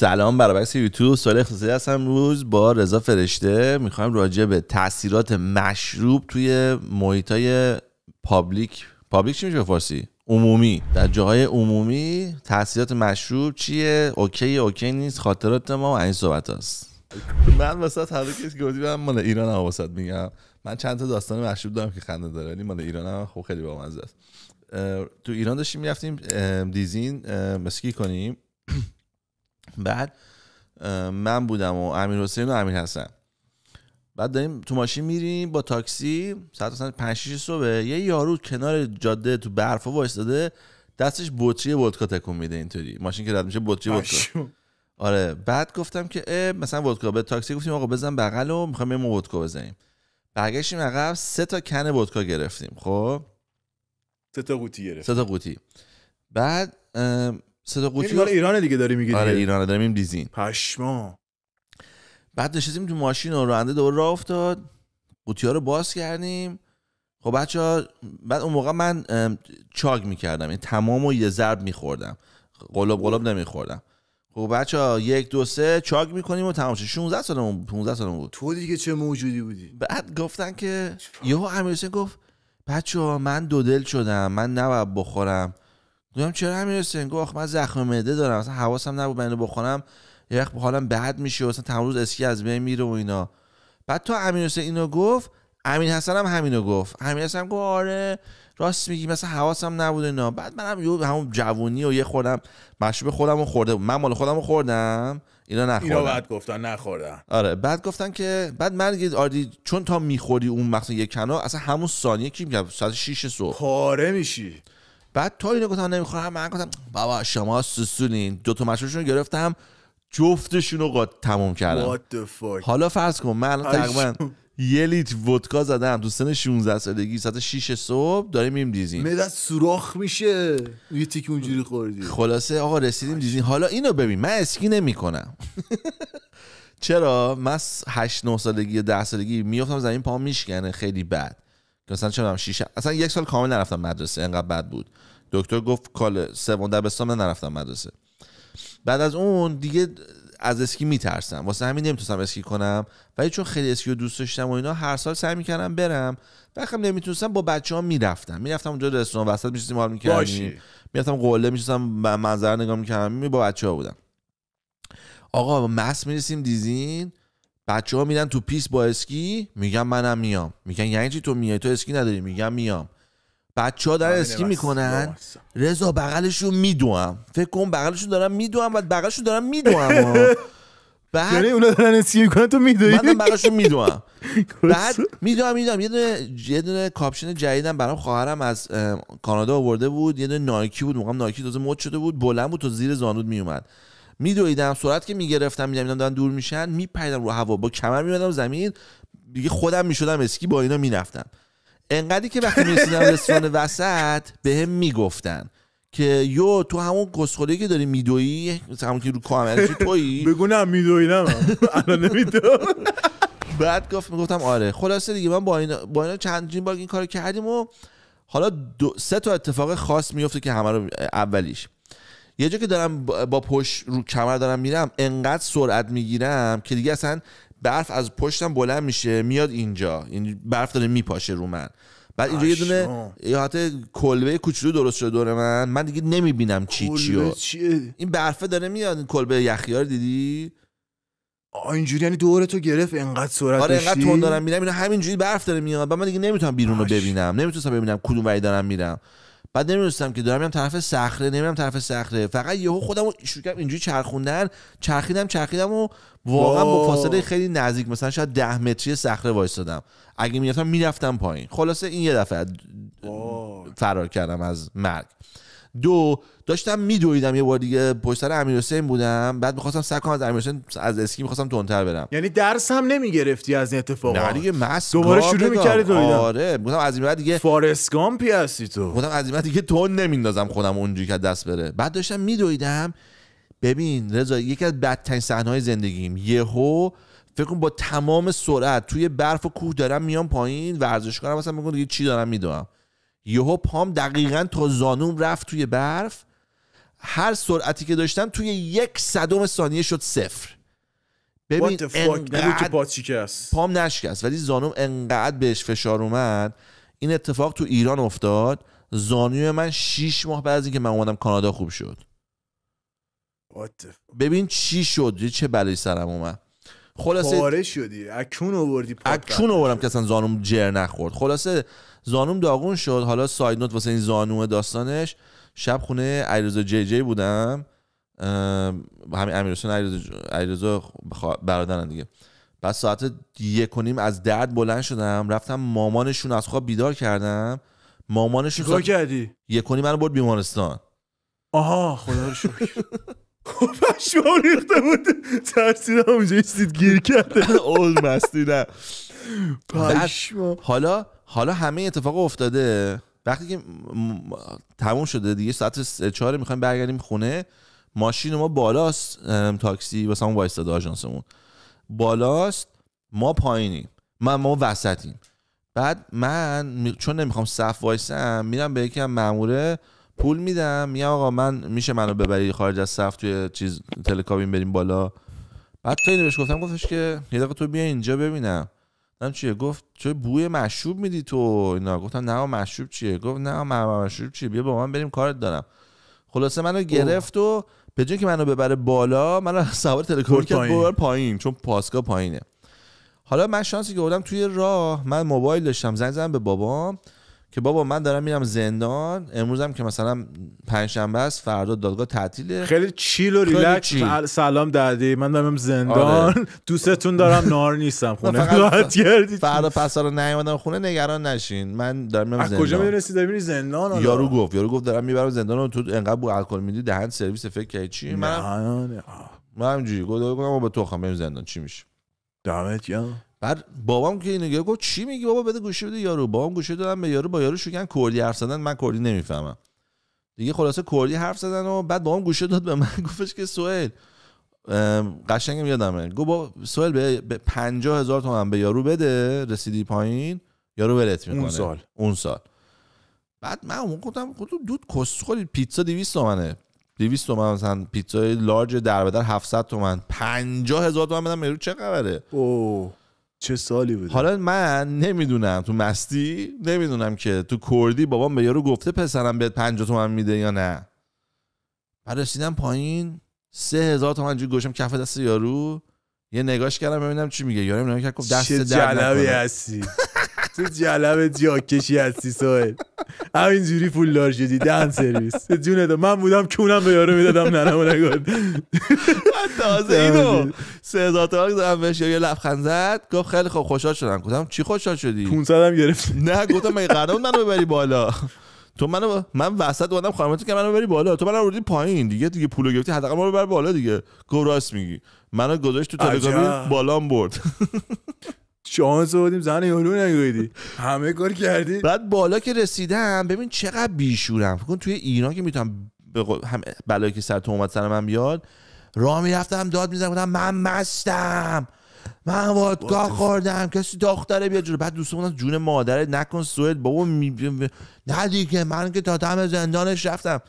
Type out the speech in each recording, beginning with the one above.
سلام برابرکس یوتیوب سال خصوصی هستم روز با رضا فرشته میخوایم راجع به تاثیرات مشروب توی محیطای پابلیک پابلیک چی میشه فارسی عمومی در جاهای عمومی تاثیرات مشروب چیه اوکی اوکی نیست خاطرات ما و این صحبت هست من واسه هر کسی گفتی من مال ایران هم واسه میگم من چند تا داستان مشروب دارم که خنده داره ولی مال ایران هم خوب خیلی بامزه است تو ایران داشتیم میرفتیم دیزین مسکی کنیم بعد من بودم و امیر حسین و امیر حسن بعد داریم تو ماشین میریم با تاکسی ساعت مثلا 5 صبح یه یارو کنار جاده تو برفا وایساده دستش بطری ودکا تکون میده اینطوری ماشین که رد میشه بطری ودکا آره بعد گفتم که مثلا ودکا به تاکسی گفتیم آقا بزن بغل و میخوایم بریم ودکا بزنیم برگشتیم عقب سه تا کن ودکا گرفتیم خب سه تا قوطی گرفتیم سه تا قوطی بعد صدا قوطی ایران دیگه داری میگی آره ایران داریم این پشما بعد نشستیم تو ماشین و راننده دوباره راه افتاد قوطی ها رو باز کردیم خب بچه ها بعد اون موقع من چاک میکردم یعنی تمام و یه ضرب میخوردم قلب قلب نمیخوردم خب بچه ها یک دو سه چاگ میکنیم و تمام شد 16 سالمون 15 سالمون بود تو دیگه چه موجودی بودی بعد گفتن که یهو امیرسه گفت بچه ها من دودل شدم من نباید بخورم دویم چرا همین حسین گفت من زخم معده دارم اصلا حواسم نبود من بخورم یه وقت حالم بد میشه اصلا تمام روز اسکی از بین میره و اینا بعد تو امین حسین اینو گفت امین حسن هم همینو گفت امین حسن گفت آره راست میگی مثلا حواسم نبود اینا بعد منم یه همون جوونی و یه خوردم مشروب خودم رو خورده من مال خودم رو خوردم اینا نخوردم اینا بعد گفتن نخوردم آره بعد گفتن که بعد من آردی چون تا میخوری اون مثلا یک کنا اصلا همون ثانیه کی میگم ساعت 6 صبح پاره میشی بعد تا اینو گفتم نمیخوام من گفتم بابا شما سوسونین دو تا مشروبشون رو گرفتم جفتشون رو تموم کردم حالا فرض کن من تقریبا یه لیت ودکا زدم تو سن 16 سالگی ساعت 6 صبح داریم میم دیزین مدت سوراخ میشه یه تیک اونجوری خوردی خلاصه آقا رسیدیم دیزین حالا اینو ببین من اسکی نمی کنم چرا من 8 9 سالگی 10 سالگی میافتم زمین پا میشکنه خیلی بد مثلا چه شیشه اصلا یک سال کامل نرفتم مدرسه انقدر بد بود دکتر گفت کال سوم دبستان نرفتم مدرسه بعد از اون دیگه از اسکی میترسم واسه همین نمیتونستم اسکی کنم ولی چون خیلی اسکی رو دوست داشتم و اینا هر سال سعی میکردم برم هم نمیتونستم با بچه ها میرفتم میرفتم اونجا رستوران وسط میشستیم حال میکردیم میرفتم قله میشستم منظره نگاه میکردم می با بچه ها بودم آقا مس میرسیم دیزین بچه ها میدن تو پیس با اسکی میگم منم میام میگن یعنی چی تو میای تو اسکی نداری میگم میام بچه ها در اسکی میکنن رضا بغلش رو میدوم فکر کن بغلشون دارم میدوم بعد بغلشون دارم میدوم بعد یعنی اونا دارن اسکی میکنن تو میدوی من بغلشون میدوم بعد میدوم میدوم یه دونه یه دونه کاپشن جدیدم برام خواهرم از کانادا آورده بود یه دونه نایکی بود موقعم نایکی تازه مد شده بود بلند بود تو زیر زانود میومد میدویدم سرعت که میگرفتم اینا دارن دور میشن میپریدم رو هوا با کمر میمدم زمین دیگه خودم میشدم اسکی با اینا میرفتم انقدری که وقتی میرسیدم رستوران وسط بهم هم میگفتن که یو تو همون گسخوری که داری میدویی همون که رو کاملشی تویی بگو نه میدویدم الان نمیدوم بعد گفت میگفتم آره خلاصه دیگه من با اینا با اینا چند بار این کار کردیم و حالا سه تا اتفاق خاص میفته که همه رو اولیش یه جا که دارم با پشت رو کمر دارم میرم انقدر سرعت میگیرم که دیگه اصلا برف از پشتم بلند میشه میاد اینجا این برف داره میپاشه رو من بعد اینجا یه دونه یه حتی کلبه کوچولو درست شده دور من من دیگه نمیبینم چی چیو این برفه داره میاد این کلبه یخیار دیدی اینجوری یعنی دور تو گرفت انقدر سرعت آره انقدر تون دارم میرم اینا همینجوری برف داره میاد من دیگه نمیتونم بیرون رو ببینم نمیتونم ببینم کدوم وری دارم میرم بعد نمیدونستم که دارم میرم طرف صخره نمیرم طرف صخره فقط یهو خودمو شروع کردم اینجوری چرخوندن چرخیدم چرخیدم و واقعا با فاصله خیلی نزدیک مثلا شاید ده متری صخره وایستادم اگه میرفتم میرفتم پایین خلاصه این یه دفعه فرار کردم از مرگ دو داشتم میدویدم یه بار دیگه پشت سر امیر حسین بودم بعد میخواستم سر از امیر حسین از اسکی میخواستم تونتر برم یعنی درس هم نمیگرفتی از این اتفاق نه دیگه مس دوباره شروع میکردی دویدن آره گفتم از این بعد دیگه فارست گامپی هستی تو گفتم از این بعد دیگه تون نمیندازم خودم اونجوری که دست بره بعد داشتم میدویدم ببین رضا یکی از بدترین های زندگیم یهو فکر کن با تمام سرعت توی برف و کوه دارم میام پایین ورزش کنم مثلا میگم دیگه چی دارم میدوام یهو پام دقیقا تا زانوم رفت توی برف هر سرعتی که داشتم توی یک صدم ثانیه شد صفر ببین انقدر پام نشکست ولی زانوم انقدر بهش فشار اومد این اتفاق تو ایران افتاد زانوی من شیش ماه بعد از اینکه من اومدم کانادا خوب شد ببین چی شد چه بلایی سرم اومد خلاصه پاره شدی اکون آوردی اکون آوردم که اصلا زانوم جر نخورد خلاصه زانوم داغون شد حالا ساید نوت واسه این زانوم داستانش شب خونه علیرضا جی جی بودم همین امیر حسین برادرن دیگه بعد ساعت یک و نیم از درد بلند شدم رفتم مامانشون از خواب بیدار کردم مامانشون چیکار کردی یک و نیم منو برد بیمارستان آها خدا رو شکر خب ریخته بود ترسیدم اونجا ایستید گیر کرده اول مستی نه حالا حالا همه اتفاق افتاده وقتی که تموم شده دیگه ساعت چهاره میخوایم برگردیم خونه ماشین ما بالاست تاکسی واسه همون وایستاده آجانسمون بالاست ما پایینیم ما ما وسطیم بعد من چون نمیخوام صف وایسم میرم به یکی هم ماموره پول میدم میگم آقا من میشه منو ببری خارج از صف توی چیز تلکابین بریم بالا بعد تا اینو بهش گفتم گفتش که یه دقیقه تو بیا اینجا ببینم گفتم چیه گفت چه بوی مشروب میدی تو اینا گفتم نه مشروب چیه گفت نه مشروب چیه بیا با من بریم کارت دارم خلاصه منو گرفت و به جای که منو ببره بالا منو سوار تلکور کرد پایین. پایین چون پاسکا پایینه حالا من شانسی که بودم توی راه من موبایل داشتم زنگ زدم به بابام که بابا من دارم میرم زندان امروزم که مثلا پنجشنبه است فردا دادگاه تعطیله خیلی چیل و ریلکس سلام دادی من دارم زندان آره. دوستتون دارم نار نیستم خونه فقط فردا پس رو نیومدم خونه نگران نشین من دارم میرم زندان کجا میرسی داری میری زندان یارو گفت یارو گفت دارم میبرم زندان و تو انقدر بو الکل میدی دهن سرویس فکر کردی چی من من همینجوری گفتم با تو خام خب زندان چی میشه دمت گرم بعد بابام که اینو گفت چی میگی بابا بده گوشی بده یارو بابام گوشی دادم به یارو با یارو شوگن کردی حرف زدن من کردی نمیفهمم دیگه خلاصه کردی حرف زدن و بعد بابام گوشی داد به من گفتش که سوئیل قشنگم یادمه گفت با سوئیل به 50000 هزار تومن به یارو بده رسیدی پایین یارو ولت میکنه اون سال اون سال بعد من اون گفتم خب دود کس پیتزا 200 تومنه 200 تومن مثلا پیتزای لارج در بدر 700 تومن 50000 هزار تومن بدم یارو چه خبره اوه چه سالی بود حالا من نمیدونم تو مستی نمیدونم که تو کردی بابام به یارو گفته پسرم به 50 تومن میده یا نه بعد رسیدم پایین سه هزار تومن جو گوشم کف دست یارو یه نگاش کردم ببینم چی میگه یارو نمیگه که دست چه جلبی هستی تو جلب جاکشی هستی همین همینجوری پول دار شدی دن سرویس جونت من بودم کونم به یارو میدادم ننمو من تازه اینو سه که دارم بهش یه لبخند زد گفت خیلی خوب خوشحال شدم گفتم چی خوشحال شدی 500 هم گرفت نه گفتم من قرار منو ببری بالا تو منو من وسط اومدم تو که منو ببری بالا تو منو آوردی پایین دیگه دیگه پولو گرفتی حداقل منو ببر بالا دیگه گفت میگی منو گذاشت تو تلگرام بالام برد شانس بودیم زن یونو نگیدی همه کار کردی بعد بالا که رسیدم ببین چقدر بیشورم فکر کن توی ایران که میتونم هم بلایی که سر تو اومد سر من بیاد راه میرفتم داد میزدم بودم من مستم من وادکا خوردم کسی دختره بیاد جلو بعد دوستمون جون مادره نکن سوئد بابا می... نه دیگه من که تا دم زندانش رفتم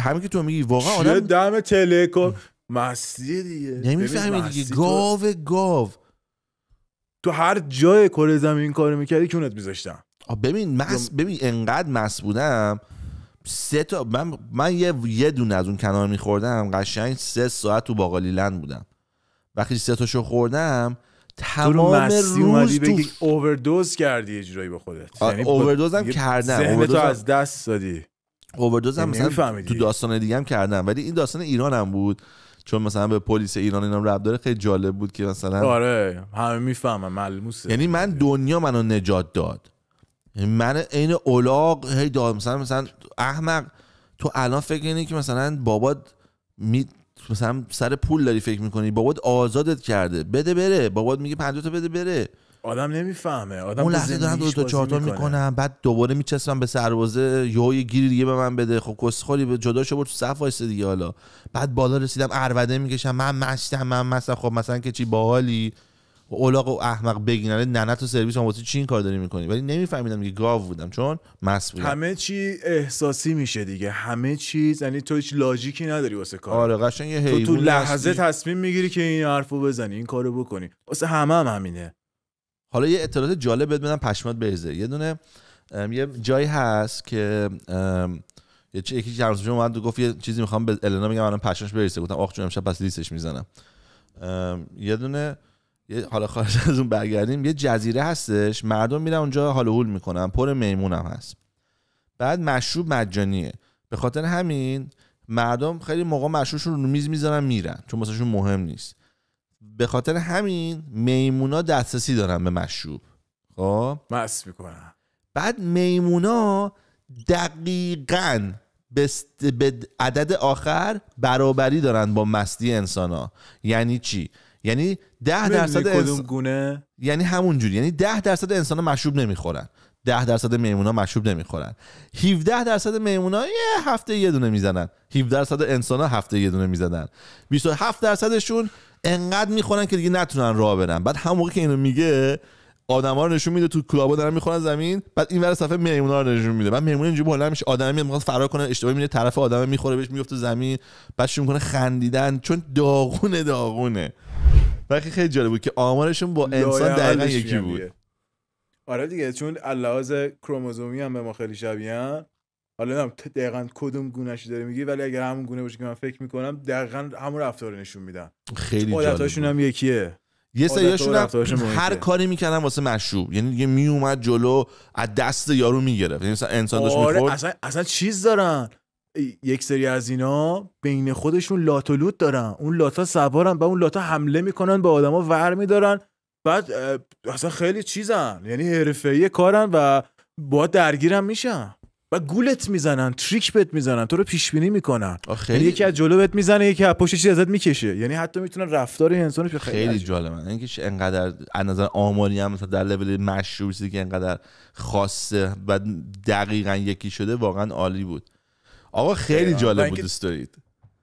همین که تو میگی واقعا آدم دم تلکو مستی دیگه نمیفهمی دیگه گاو گاو تو هر جای کره زمین کار کارو میکردی اونت میذاشتم ببین مس ببین انقدر مس بودم سه تا من, من یه یه دونه از اون کنار میخوردم قشنگ سه ساعت تو باقالی لند بودم وقتی سه تاشو خوردم تمام روز تو اووردوز کردی یه جورایی به خودت یعنی هم کردم تو از دست دادی اووردوزم هم یعنی مثلا تو داستان دیگه هم کردم ولی این داستان ایرانم بود چون مثلا به پلیس ایران اینام رب داره خیلی جالب بود که مثلا آره همه میفهمن ملموسه یعنی من دنیا منو نجات داد یعنی من عین اولاق هی داد مثلا مثلا احمق تو الان فکر اینه که مثلا بابات می مثلا سر پول داری فکر میکنی بابات آزادت کرده بده بره بابات میگه پنجاه تا بده بره آدم نمیفهمه آدم اون لحظه دارم دو تا چهار تا میکنم بعد دوباره میچسم به سربازه یه گیری دیگه به من بده خب کسخوری به جدا شو تو صف وایسه دیگه حالا بعد بالا رسیدم اروده میکشم من مشتم من مثلا خب مثلا که چی باحالی اولاق و احمق بگیرن ننه تو سرویس هم واسه چی این کار داری میکنی ولی نمیفهمیدم که گاو بودم چون مسئول همه چی احساسی میشه دیگه همه چیز یعنی تو هیچ لاجیکی نداری واسه کار آره قشنگ یه تو تو لحظه تصمیم میگیری که این حرفو بزنی این کارو بکنی واسه همه هم همینه حالا یه اطلاعات جالب بهت بدم پشمات بریزه یه دونه یه جایی هست که یکی چند اومد گفت یه چیزی میخوام به النا میگم الان پشمش بریزه گفتم آخ جون امشب پس لیستش میزنم یه دونه حالا خارج از اون برگردیم یه جزیره هستش مردم میرن اونجا حال میکنن پر میمون هم هست بعد مشروب مجانیه به خاطر همین مردم خیلی موقع مشروبشون رو میز میذارن میرن چون مثلشون مهم نیست به خاطر همین میمونا دسترسی دارن به مشروب خب مس میکنن بعد میمونا دقیقا به عدد آخر برابری دارن با مستی انسان ها یعنی چی یعنی ده درصد انس... گونه یعنی همون جوری یعنی ده درصد انسان ها مشروب نمیخورن 10 درصد میمونا مشروب نمیخورن 17 درصد میمونا یه هفته یه دونه میزنن 17 درصد انسان ها هفته یه دونه میزنن 27 درصدشون انقدر میخورن که دیگه نتونن راه برن بعد هم که اینو میگه آدما رو نشون میده تو کلابا دارن میخورن زمین بعد این ور صفحه میمونا رو نشون میده بعد میمون اینجوری بالا میشه آدم میاد میخواد فرار کنه اشتباهی میره طرف آدم میخوره بهش میفته زمین بعد شروع میکنه خندیدن چون داغونه داغونه واقعا خیلی جالب بود که آمارشون با انسان دقیقا یکی بود آره دیگه چون اللحاظ کروموزومی هم به ما خیلی شبیهن حالا نم دقیقا کدوم گونهش داره میگی ولی اگر همون گونه باشه که من فکر میکنم دقیقا همون رفتار نشون میدن خیلی عادتاشون هم یکیه یه سریاشون هر کاری میکردن واسه مشروب یعنی دیگه میومد جلو از دست یارو میگرفت یعنی مثلا انسان آره اصلا, اصلا چیز دارن یک سری از اینا بین خودشون لاتولوت دارن اون لاتا سوارن و اون لاتا حمله میکنن به آدما ور میدارن بعد اصلا خیلی چیزن یعنی ای کارن و با درگیرم میشن و گولت میزنن تریک بهت میزنن تو رو پیش بینی میکنن یعنی یکی از جلو بهت میزنه یکی از پشت چیز ازت میکشه یعنی حتی میتونن رفتار انسان خیلی خیلی جالبه یعنی اینکه انقدر از نظر آماری هم مثلا در لول مشهوری که انقدر خاصه و دقیقا یکی شده واقعا عالی بود آقا خیلی جالب بود دوست دارید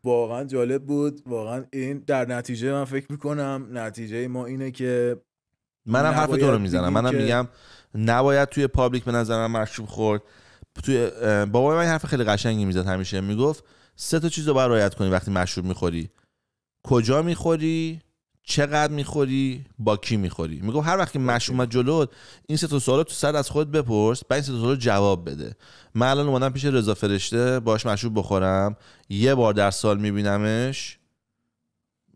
واقعا جالب بود واقعا این در نتیجه من فکر میکنم نتیجه ما اینه که منم حرف تو رو میزنم منم میگم نباید توی پابلیک به نظرم مشروب خورد توی بابای من حرف خیلی قشنگی میزد همیشه میگفت سه تا چیز رو باید رعایت کنی وقتی مشروب میخوری کجا میخوری چقدر میخوری با کی میخوری میگفت هر وقت که مشروب جلوت این سه تا سوالو تو سر از خود بپرس بعد این سه تا سوالو جواب بده من الان اومدم پیش رضا فرشته باش مشروب بخورم یه بار در سال میبینمش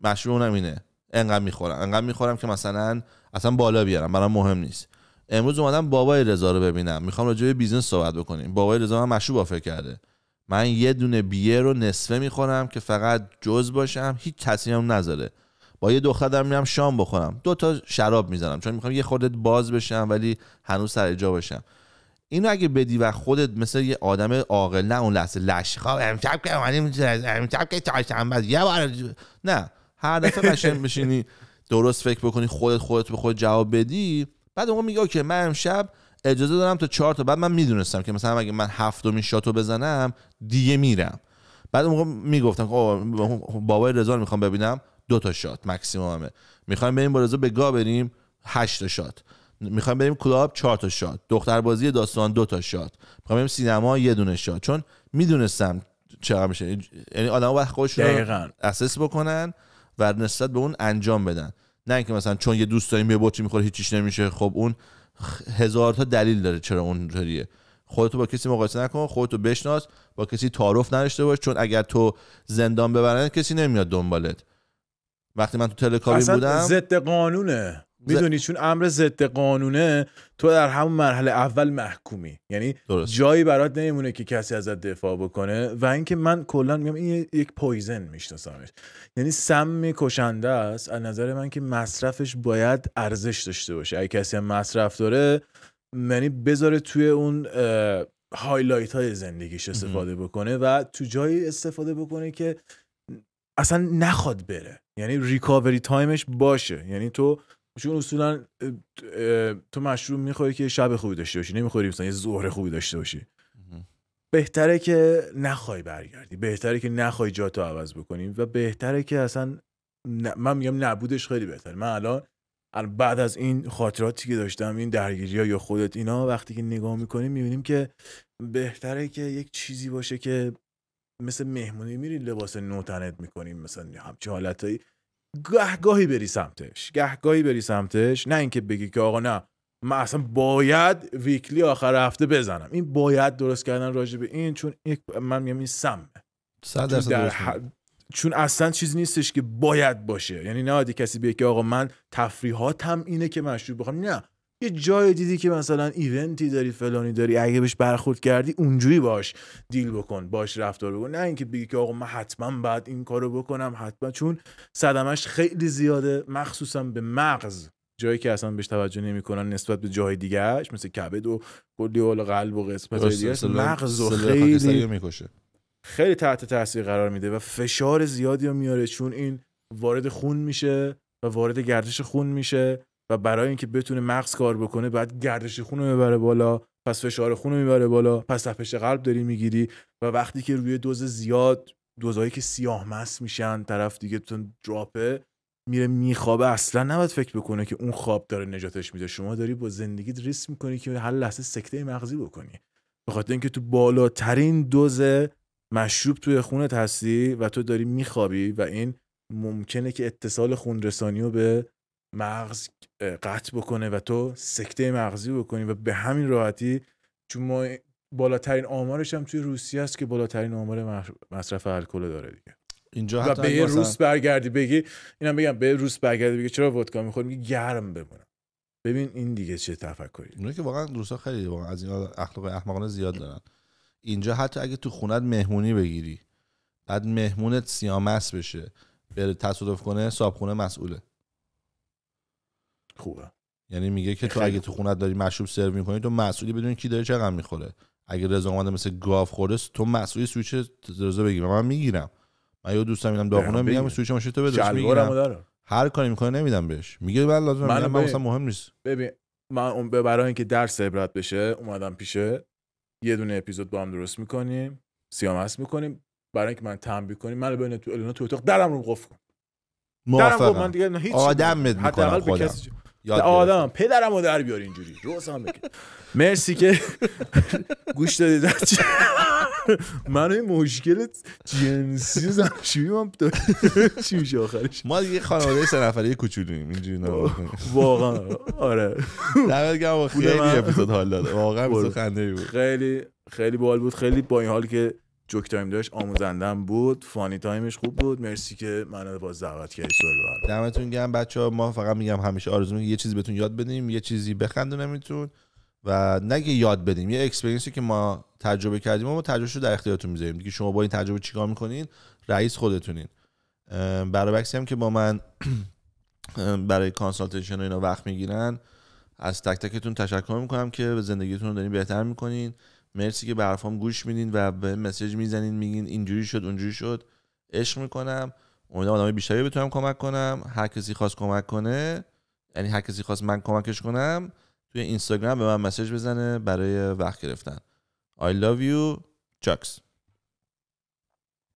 مشروب اونم اینه انقدر میخورم انقدر میخورم که مثلا اصلا بالا بیارم برام مهم نیست امروز اومدم بابای رضا رو ببینم میخوام راجع به بیزنس صحبت بکنیم بابای رضا من مشروب آفر کرده من یه دونه بیه رو نصفه میخورم که فقط جز باشم هیچ کسی هم نذاره با یه دختر دارم میرم شام بخورم دو تا شراب میزنم چون میخوام یه خودت باز بشم ولی هنوز سر جا باشم اینو اگه بدی و خودت مثل یه آدم عاقل نه اون لحظه لش امشب که امشب که یه بار نه هر دفعه قشنگ بشینی درست فکر بکنی خودت خودت به خود جواب بدی بعد اون میگه که من امشب اجازه دارم تا چهار تا بعد من میدونستم که مثلا اگه من هفتمین شاتو بزنم دیگه میرم بعد اون میگفتم میگفتم بابای رضا میخوام ببینم دو تا شات مکسیمومه میخوام بریم با رضا به گا بریم 8 شات میخوام بریم کلاب چهار تا شات دختر بازی داستان دو تا شات میخوام بریم سینما یه دونه شات چون میدونستم چرا میشه یعنی آدم‌ها وقت خودشون اساس بکنن بعد نسبت به اون انجام بدن نه اینکه مثلا چون یه دوست داریم یه بوتی میخوره هیچیش نمیشه خب اون هزار تا دلیل داره چرا اونطوریه خودتو با کسی مقایسه نکن خودتو بشناس با کسی تعارف نداشته باش چون اگر تو زندان ببرن کسی نمیاد دنبالت وقتی من تو تلکابی بودم ضد قانونه میدونی چون امر ضد قانونه تو در همون مرحله اول محکومی یعنی جایی برات نمیمونه که کسی ازت دفاع بکنه و اینکه من کلا میگم این یک پویزن میشناسمش یعنی سم کشنده است از نظر من که مصرفش باید ارزش داشته باشه اگه کسی هم مصرف داره یعنی بذاره توی اون هایلایت های زندگیش استفاده بکنه و تو جایی استفاده بکنه که اصلا نخواد بره یعنی ریکاوری تایمش باشه یعنی تو چون اصولا تو مشروب میخوری که شب خوبی داشته باشی نمیخوری مثلا یه ظهر خوبی داشته باشی بهتره که نخوای برگردی بهتره که نخوای جا تو عوض بکنیم و بهتره که اصلا من میگم نبودش خیلی بهتره من الان بعد از این خاطراتی که داشتم این درگیری ها یا خودت اینا وقتی که نگاه میکنیم میبینیم که بهتره که یک چیزی باشه که مثل مهمونی میری لباس نوتنت میکنیم مثلا همچه حالتهایی گهگاهی بری سمتش گهگاهی بری سمتش نه اینکه بگی که آقا نه من اصلا باید ویکلی آخر هفته بزنم این باید درست کردن راجع به این چون من میگم این سمه چون, در چون اصلا چیزی نیستش که باید باشه یعنی نه کسی بگی که آقا من تفریحاتم اینه که مشروب بخوام نه یه جای دیدی که مثلا ایونتی داری فلانی داری اگه بهش برخورد کردی اونجوری باش دیل بکن باش رفتار بکن نه اینکه بگی که آقا من حتما بعد این کارو بکنم حتما چون صدمش خیلی زیاده مخصوصا به مغز جایی که اصلا بهش توجه نمیکنن نسبت به جای دیگهش مثل کبد و کلی و قلب و قسمت مغز و خیلی میکشه خیلی تحت تاثیر قرار میده و فشار زیادی رو میاره چون این وارد خون میشه و وارد گردش خون میشه و برای اینکه بتونه مغز کار بکنه بعد گردش خون رو میبره بالا پس فشار خون رو میبره بالا پس تپش قلب داری میگیری و وقتی که روی دوز زیاد دوزایی که سیاه مس میشن طرف دیگه تون دراپه میره میخوابه اصلا نباید فکر بکنه که اون خواب داره نجاتش میده شما داری با زندگیت ریسک میکنی که هر لحظه سکته مغزی بکنی به خاطر اینکه تو بالاترین دوز مشروب توی خونت هستی و تو داری میخوابی و این ممکنه که اتصال رسانی رو به مغز قطع بکنه و تو سکته مغزی بکنی و به همین راحتی چون ما بالاترین آمارش هم توی روسیه است که بالاترین آمار مصرف الکل داره دیگه اینجا و به روس برگردی بگی اینم بگم به روس برگردی بگی چرا ودکا میخوری میگی گرم بمونم ببین این دیگه چه تفکری اونایی که واقعا روسا خیلی واقعا از این اخلاق احمقانه زیاد دارن اینجا حتی اگه تو خونت مهمونی بگیری بعد مهمونت سیامس بشه بره تصادف کنه صابخونه مسئوله خوبه یعنی میگه که تو اگه تو خونت داری مشروب سرو میکنی تو مسئولی بدون کی داره چقدر میخوره اگه رضا اومده مثل گاف خورده تو مسئولی سویچ رضا بگیر من میگیرم من یه دوستم میگم داغونه میگم سویچ ماشین تو بده میگیرم هر کاری میکنه نمیدم بهش میگه بله لازم من, من مهم نیست ببین من اون برای اینکه درس عبرت بشه اومدم پیشه یه دونه اپیزود با هم درست میکنیم سیامس میکنیم برای اینکه من تنبیه کنیم من بین تو النا تو اتاق درم رو قفل کن موافقم من دیگه هیچ آدم میکنم خودم یاد آدم پدرمو در بیار اینجوری روز هم مرسی که گوش دادید من این مشکل جنسی زمشوی من چی میشه آخرش ما دیگه خانواده سه نفره کوچولوییم اینجوری واقعا آره دمت گرم خیلی اپیزود حال داده واقعا خنده بود خیلی خیلی باحال بود خیلی با این حال که جوک تایم داشت آموزندم بود فانی تایمش خوب بود مرسی که منو باز دعوت کردی سوال دمتون گرم بچه ها ما فقط میگم همیشه آرزو یه چیزی بهتون یاد بدیم یه چیزی نمیتون و نگه یاد بدیم یه اکسپرینسی که ما تجربه کردیم و ما رو در اختیارتون میذاریم دیگه شما با این تجربه چیکار میکنین رئیس خودتونین برابکسی هم که با من برای کانسالتیشن و اینا وقت میگیرن از تک تکتون تشکر میکنم که به زندگیتون رو دارین بهتر میکنین مرسی که به حرفام گوش میدین و به مسیج میزنین میگین اینجوری شد اونجوری شد عشق میکنم امیدوارم آدم بیشتری بتونم کمک کنم هر کسی خواست کمک کنه یعنی هر کسی خواست من کمکش کنم توی اینستاگرام به من مسیج بزنه برای وقت گرفتن I love you چاکس